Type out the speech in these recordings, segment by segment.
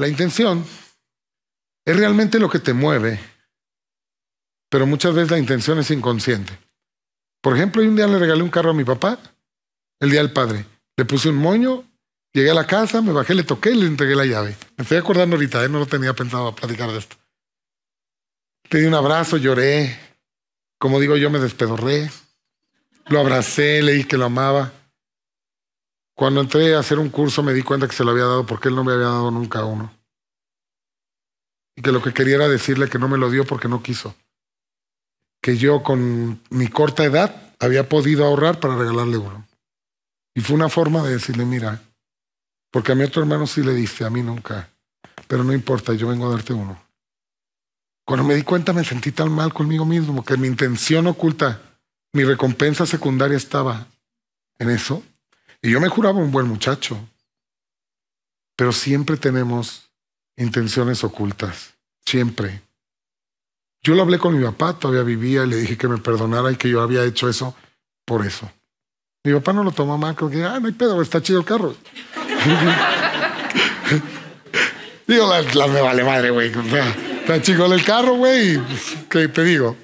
La intención es realmente lo que te mueve, pero muchas veces la intención es inconsciente. Por ejemplo, un día le regalé un carro a mi papá, el día del padre. Le puse un moño, llegué a la casa, me bajé, le toqué y le entregué la llave. Me estoy acordando ahorita, ¿eh? no lo tenía pensado platicar de esto. Le di un abrazo, lloré. Como digo yo, me despedorré. Lo abracé, le dije que lo amaba. Cuando entré a hacer un curso me di cuenta que se lo había dado porque él no me había dado nunca uno y que lo que quería era decirle que no me lo dio porque no quiso. Que yo con mi corta edad había podido ahorrar para regalarle uno. Y fue una forma de decirle, mira, porque a mi otro hermano sí le diste, a mí nunca. Pero no importa, yo vengo a darte uno. Cuando me di cuenta me sentí tan mal conmigo mismo que mi intención oculta, mi recompensa secundaria estaba en eso. Y yo me juraba un buen muchacho. Pero siempre tenemos intenciones ocultas siempre. Yo lo hablé con mi papá, todavía vivía, y le dije que me perdonara y que yo había hecho eso por eso. Mi papá no lo tomó mal, porque que, ah, no hay pedo, está chido el carro. digo, la, me vale madre, güey. Está chido el carro, güey, pues, que te digo.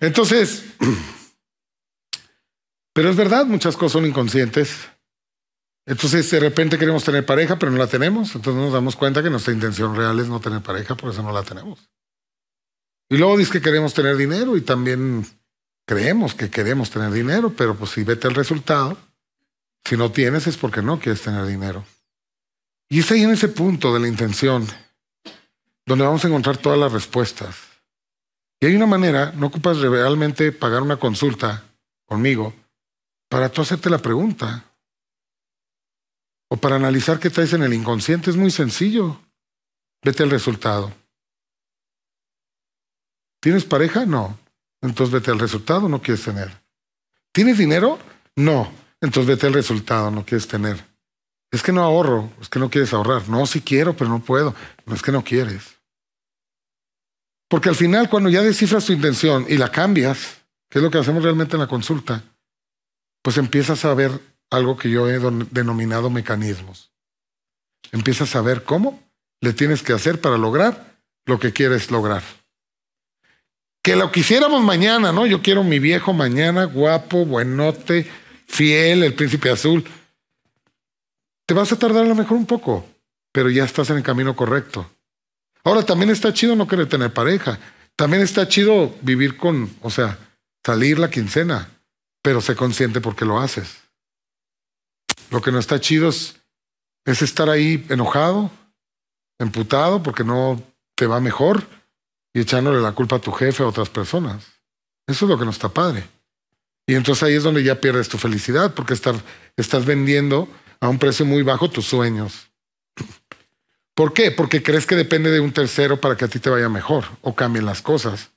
Entonces, pero es verdad, muchas cosas son inconscientes. Entonces, de repente queremos tener pareja, pero no la tenemos. Entonces nos damos cuenta que nuestra intención real es no tener pareja, por eso no la tenemos. Y luego dice que queremos tener dinero y también creemos que queremos tener dinero, pero pues si vete al resultado, si no tienes es porque no quieres tener dinero. Y es ahí en ese punto de la intención donde vamos a encontrar todas las respuestas. Y hay una manera, no ocupas realmente pagar una consulta conmigo para tú hacerte la pregunta o para analizar qué traes en el inconsciente es muy sencillo. Vete al resultado. ¿Tienes pareja? No. Entonces vete al resultado, no quieres tener. ¿Tienes dinero? No. Entonces vete al resultado, no quieres tener. Es que no ahorro, es que no quieres ahorrar. No, sí quiero, pero no puedo. No es que no quieres. Porque al final, cuando ya descifras tu intención y la cambias, que es lo que hacemos realmente en la consulta, pues empiezas a ver algo que yo he denominado mecanismos. Empiezas a ver cómo le tienes que hacer para lograr lo que quieres lograr. Que lo quisiéramos mañana, ¿no? Yo quiero mi viejo mañana, guapo, buenote, fiel, el príncipe azul. Te vas a tardar a lo mejor un poco, pero ya estás en el camino correcto. Ahora, también está chido no querer tener pareja. También está chido vivir con, o sea, salir la quincena, pero sé consciente porque lo haces. Lo que no está chido es, estar ahí enojado, emputado, porque no te va mejor y echándole la culpa a tu jefe o a otras personas. Eso es lo que no está padre. Y entonces ahí es donde ya pierdes tu felicidad, porque estás vendiendo a un precio muy bajo tus sueños. ¿Por qué? Porque crees que depende de un tercero para que a ti te vaya mejor o cambien las cosas.